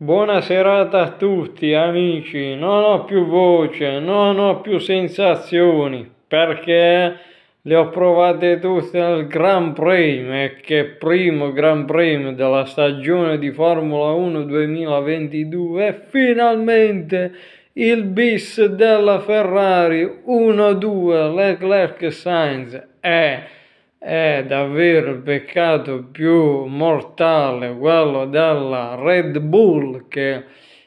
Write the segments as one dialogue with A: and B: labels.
A: Buona serata a tutti amici, non ho più voce, non ho più sensazioni, perché le ho provate tutte al Gran Premio, che primo Gran Premio della stagione di Formula 1 2022, finalmente il bis della Ferrari 1-2 Leclerc Sainz. Eh, è davvero il peccato più mortale, quello della Red Bull che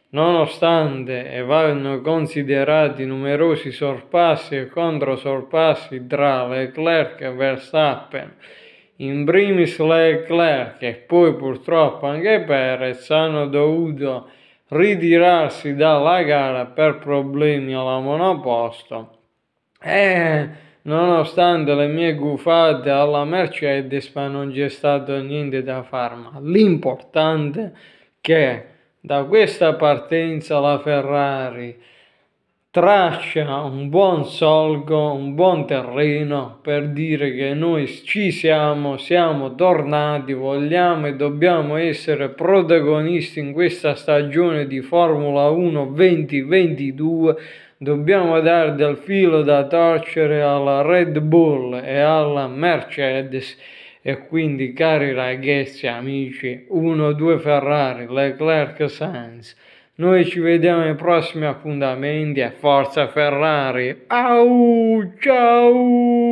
A: nonostante vanno considerati numerosi sorpassi e controsorpassi tra Leclerc e Verstappen, in primis Leclerc e poi purtroppo anche Perez hanno dovuto ritirarsi dalla gara per problemi alla monoposto. E eh, Nonostante le mie gufate alla Mercedes, e non c'è stato niente da fare, ma l'importante è che da questa partenza la Ferrari traccia un buon solco, un buon terreno per dire che noi ci siamo, siamo tornati, vogliamo e dobbiamo essere protagonisti in questa stagione di Formula 1 2022 dobbiamo dare del filo da torcere alla Red Bull e alla Mercedes e quindi cari ragazzi amici 1-2 Ferrari, Leclerc Sainz noi ci vediamo ai prossimi appuntamenti e forza Ferrari au ciao